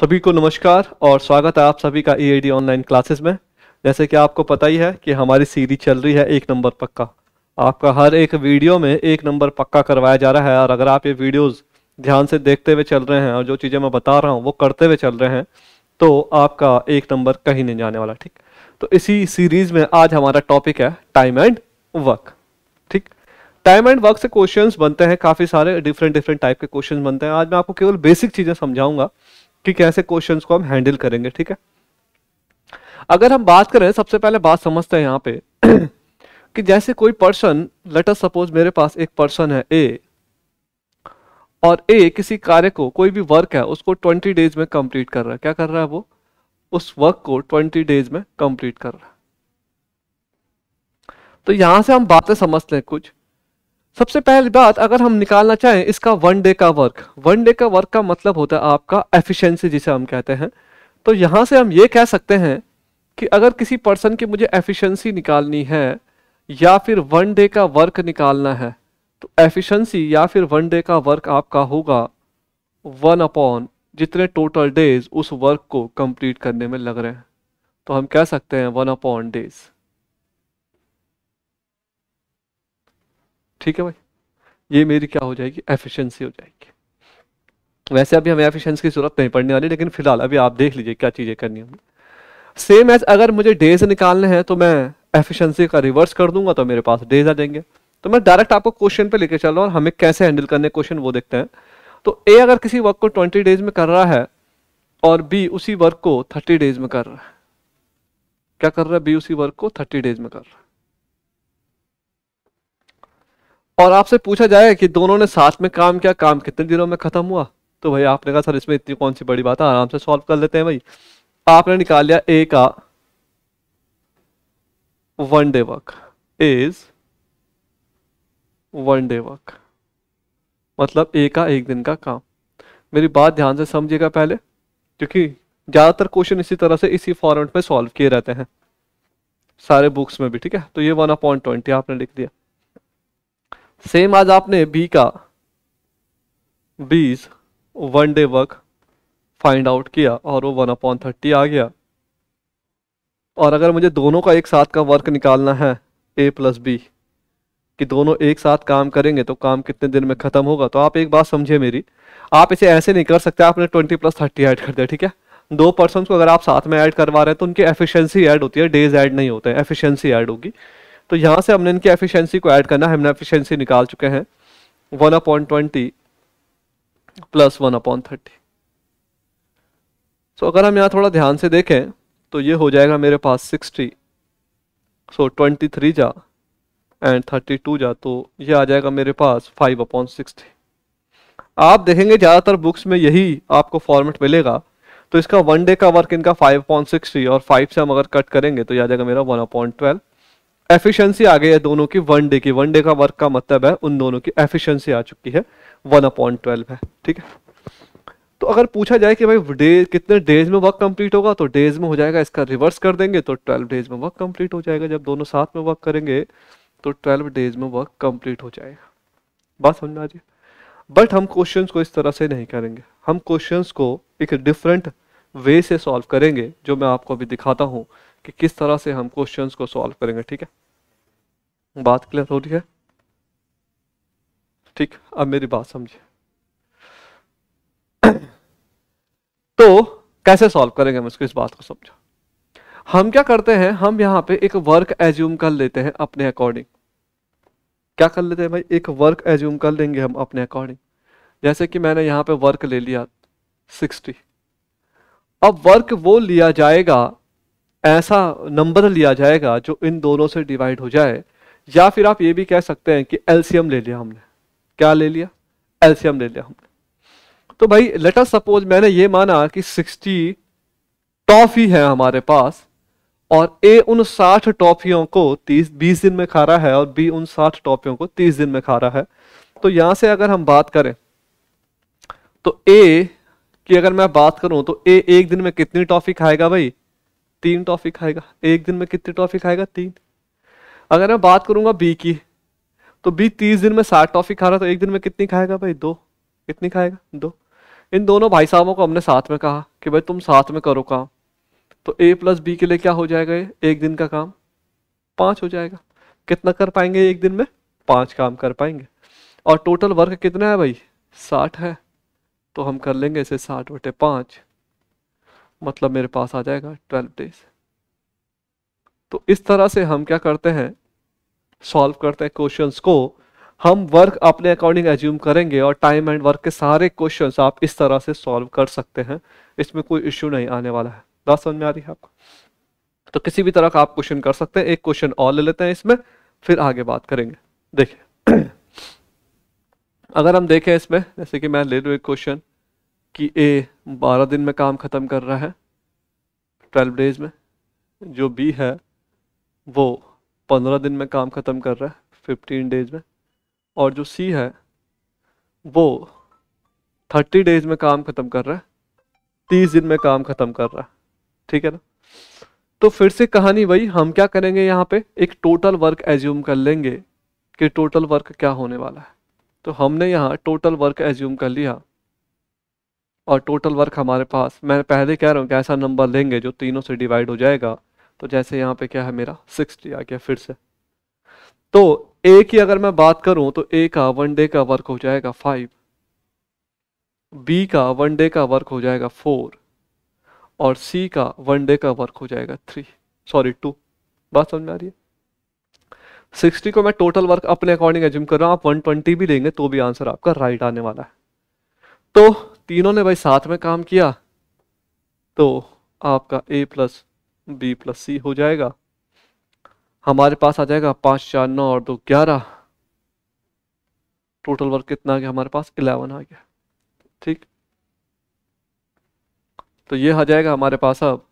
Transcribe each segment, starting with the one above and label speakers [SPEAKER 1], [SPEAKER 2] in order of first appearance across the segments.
[SPEAKER 1] सभी को नमस्कार और स्वागत है आप सभी का ए ऑनलाइन क्लासेस में जैसे कि आपको पता ही है कि हमारी सीरीज चल रही है एक नंबर पक्का आपका हर एक वीडियो में एक नंबर पक्का करवाया जा रहा है और अगर आप ये वीडियोस ध्यान से देखते हुए चल रहे हैं और जो चीज़ें मैं बता रहा हूँ वो करते हुए चल रहे हैं तो आपका एक नंबर कहीं नहीं जाने वाला ठीक तो इसी सीरीज में आज हमारा टॉपिक है टाइम एंड वर्क ठीक टाइम एंड वर्क से क्वेश्चंस बनते हैं काफ़ी सारे डिफरेंट डिफरेंट टाइप के क्वेश्चंस बनते हैं आज मैं आपको केवल बेसिक चीज़ें समझाऊंगा ठीक है ऐसे क्वेश्चंस को हम हैंडल करेंगे ठीक है अगर हम बात करें सबसे पहले बात समझते हैं यहाँ पे कि जैसे कोई पर्सन लेट अस सपोज मेरे पास एक पर्सन है ए और ए किसी कार्य को कोई भी वर्क है उसको ट्वेंटी डेज में कंप्लीट कर रहा है क्या कर रहा है वो उस वर्क को ट्वेंटी डेज में कंप्लीट कर रहा है तो यहां से हम बातें समझते हैं कुछ सबसे पहली बात अगर हम निकालना चाहें इसका वन डे का वर्क वन डे का वर्क का मतलब होता है आपका एफिशिएंसी जिसे हम कहते हैं तो यहाँ से हम ये कह सकते हैं कि अगर किसी पर्सन की मुझे एफिशिएंसी निकालनी है या फिर वन डे का वर्क निकालना है तो एफिशिएंसी या फिर वन डे का वर्क आपका होगा वन अपॉन जितने टोटल डेज उस वर्क को कंप्लीट करने में लग रहे हैं तो हम कह सकते हैं वन अपॉन डेज़ ठीक है भाई ये मेरी क्या हो जाएगी एफिशिएंसी हो जाएगी वैसे अभी हमें एफिशिएंसी की जरूरत नहीं पड़ने वाली लेकिन फिलहाल अभी आप देख लीजिए क्या चीज़ें करनी होंगी सेम एज अगर मुझे डेज निकालने हैं तो मैं एफिशिएंसी का रिवर्स कर दूंगा तो मेरे पास डेज आ जाएंगे तो मैं डायरेक्ट आपको क्वेश्चन पे लेकर चल रहा हूँ हमें कैसे हैंडल करने क्वेश्चन वो देखते हैं तो ए अगर किसी वर्क को ट्वेंटी डेज में कर रहा है और बी उसी वर्क को थर्टी डेज में कर रहा है क्या कर रहा है बी उसी वर्क को थर्टी डेज में कर रहा है और आपसे पूछा जाए कि दोनों ने साथ में काम किया काम कितने दिनों में ख़त्म हुआ तो भाई आपने कहा सर इसमें इतनी कौन सी बड़ी बात है आराम से सॉल्व कर लेते हैं भाई आपने निकाल लिया ए का one day work is one day work मतलब ए का एक दिन का काम मेरी बात ध्यान से समझिएगा पहले क्योंकि ज़्यादातर क्वेश्चन इसी तरह से इसी फॉर्मेट में सॉल्व किए रहते हैं सारे बुक्स में भी ठीक है तो ये वन अपॉइंट ट्वेंटी आपने लिख दिया सेम आज आपने बी का बीस one day work find out किया और वो वन अपॉन थर्टी आ गया और अगर मुझे दोनों का एक साथ का वर्क निकालना है ए प्लस बी कि दोनों एक साथ काम करेंगे तो काम कितने दिन में ख़त्म होगा तो आप एक बात समझिए मेरी आप इसे ऐसे नहीं कर सकते आपने ट्वेंटी प्लस थर्टी ऐड कर दिया ठीक है दो पर्सन को अगर आप साथ में ऐड करवा रहे हैं तो उनकी एफिशिएंसी ऐड होती है डेज ऐड नहीं होते हैं एफिशिएंसी ऐड होगी तो यहाँ से हमने इनकी एफिशिएंसी को ऐड करना है हमने एफिशिएंसी निकाल चुके हैं one upon twenty plus one upon thirty so अगर हम यहाँ थोड़ा ध्यान से देखें तो ये हो जाएगा मेरे पास सिक्सटी सो ट्वेंटी थ्री जा एंड थर्टी टू जा तो ये आ जाएगा मेरे पास फाइव अपॉन सिक्सटी आप देखेंगे ज़्यादातर बुक्स में यही आपको फॉर्मेट मिलेगा तो इसका वन डे का वर्क इनका फाइव अपॉइंट सिक्सटी और फाइव से हम अगर कट करेंगे तो ये आ जाएगा मेरा वन अपॉइंट ट्वेल्व एफिशिएंसी आ गई है दोनों की वन डे की वन डे का वर्क का मतलब है उन दोनों की एफिशिएंसी आ चुकी है वन अपॉइंट ट्वेल्व है ठीक है तो अगर पूछा जाए कि भाई डे कितने डेज में वर्क कंप्लीट होगा तो डेज में हो जाएगा इसका रिवर्स कर देंगे तो ट्वेल्व डेज में वर्क कंप्लीट हो जाएगा जब दोनों साथ में वर्क करेंगे तो ट्वेल्व डेज में वर्क कंप्लीट हो जाएगा बात समझ आ जाए बट हम क्वेश्चन को इस तरह से नहीं करेंगे हम क्वेश्चन को एक डिफरेंट वे से सॉल्व करेंगे जो मैं आपको अभी दिखाता हूँ कि किस तरह से हम क्वेश्चंस को सॉल्व करेंगे ठीक है बात क्लियर हो रही है ठीक अब मेरी बात समझिए तो कैसे सॉल्व करेंगे हम इसको इस बात को समझो हम क्या करते हैं हम यहां पे एक वर्क एज्यूम कर लेते हैं अपने अकॉर्डिंग क्या कर लेते हैं भाई एक वर्क एज्यूम कर लेंगे हम अपने अकॉर्डिंग जैसे कि मैंने यहां पे वर्क ले लिया सिक्सटी अब वर्क वो लिया जाएगा ऐसा नंबर लिया जाएगा जो इन दोनों से डिवाइड हो जाए या फिर आप ये भी कह सकते हैं कि एलसीएम ले लिया हमने क्या ले लिया एलसीएम ले लिया हमने तो भाई लेटर सपोज मैंने ये माना कि 60 टॉफी है हमारे पास और ए उन 60 टॉफियों को 30 20 दिन में खा रहा है और बी उन 60 टॉफियों को 30 दिन में खा रहा है तो यहां से अगर हम बात करें तो ए की अगर मैं बात करूं तो ए एक दिन में कितनी टॉफी खाएगा भाई तीन टॉफी खाएगा एक दिन में कितनी टॉफी खाएगा तीन अगर मैं बात करूंगा बी की तो बी तीस दिन में साठ टॉफी खा रहा तो एक दिन में कितनी खाएगा भाई दो कितनी खाएगा दो इन दोनों भाई साहबों को हमने साथ में कहा कि भाई तुम साथ में करो काम तो ए प्लस बी के लिए क्या हो जाएगा एक दिन का काम पाँच हो जाएगा कितना कर पाएंगे एक दिन में पाँच काम कर पाएंगे और टोटल वर्क कितना है भाई साठ है तो हम कर लेंगे इसे साठ बटे पाँच मतलब मेरे पास आ जाएगा ट्वेल्व डेज तो इस तरह से हम क्या करते हैं सॉल्व करते हैं क्वेश्चंस को हम वर्क अपने अकॉर्डिंग एज्यूम करेंगे और टाइम एंड वर्क के सारे क्वेश्चंस आप इस तरह से सॉल्व कर सकते हैं इसमें कोई इश्यू नहीं आने वाला है बात समझ में आ रही है आपको तो किसी भी तरह का आप क्वेश्चन कर सकते हैं एक क्वेश्चन और ले लेते हैं इसमें फिर आगे बात करेंगे देखिए अगर हम देखें इसमें जैसे कि मैं ले लू एक क्वेश्चन कि ए बारह दिन में काम ख़त्म कर रहा है ट्वेल्व डेज में जो बी है वो पंद्रह दिन में काम ख़त्म कर रहा है फिफ्टीन डेज में और जो सी है वो थर्टी डेज में काम ख़त्म कर रहा है तीस दिन में काम ख़त्म कर रहा है ठीक है ना तो फिर से कहानी वही हम क्या करेंगे यहाँ पे एक टोटल वर्क एज्यूम कर लेंगे कि टोटल वर्क क्या होने वाला है तो हमने यहाँ टोटल वर्क एज्यूम कर लिया और टोटल वर्क हमारे पास मैं पहले कह रहा हूँ कि ऐसा नंबर लेंगे जो तीनों से डिवाइड हो जाएगा तो जैसे यहाँ पे क्या है मेरा सिक्सटी आ गया फिर से तो ए की अगर मैं बात करूँ तो ए का वन डे का वर्क हो जाएगा फाइव बी का वन डे का वर्क हो जाएगा फोर और सी का वन डे का वर्क हो जाएगा थ्री सॉरी टू बात समझ में आ रही है सिक्सटी को मैं टोटल वर्क अपने अकॉर्डिंग एज्यूम कर रहा हूँ आप वन ट्वेंटी भी लेंगे तो भी आंसर आपका राइट आने वाला है तो तीनों ने भाई साथ में काम किया तो आपका A plus B plus C हो जाएगा हमारे पास आ जाएगा पाँच चार नौ और दो ग्यारह टोटल वर्क कितना आ गया हमारे पास इलेवन आ गया ठीक तो ये आ जाएगा हमारे पास अब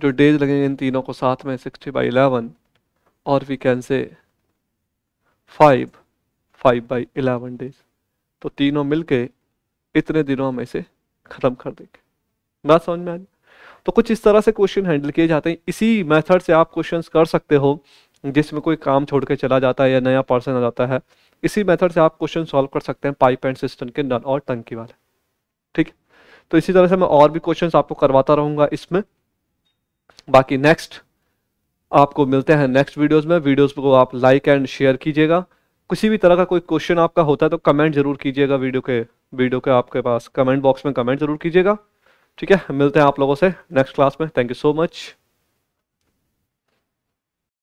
[SPEAKER 1] जो डेज लगेंगे इन तीनों को साथ में सिक्सटी बाई इलेवन और वी कैन से five five by eleven days तो तीनों मिलके इतने दिनों में इसे ख़त्म कर देंगे बात समझ में आ तो कुछ इस तरह से क्वेश्चन हैंडल किए जाते हैं इसी मेथड से आप क्वेश्चन कर सकते हो जिसमें कोई काम छोड़ के चला जाता है या नया पर्सन आ जाता है इसी मेथड से आप क्वेश्चन सॉल्व कर सकते हैं पाइप एंड सिस्टम के नल और टंकी वाले ठीक तो इसी तरह से मैं और भी क्वेश्चन आपको करवाता रहूंगा इसमें बाकी नेक्स्ट आपको मिलते हैं नेक्स्ट वीडियोज में वीडियोज को आप लाइक एंड शेयर कीजिएगा किसी भी तरह का कोई क्वेश्चन आपका होता है तो कमेंट जरूर कीजिएगा वीडियो के वीडियो के आपके पास कमेंट बॉक्स में कमेंट जरूर कीजिएगा ठीक है मिलते हैं आप लोगों से नेक्स्ट क्लास में थैंक यू सो मच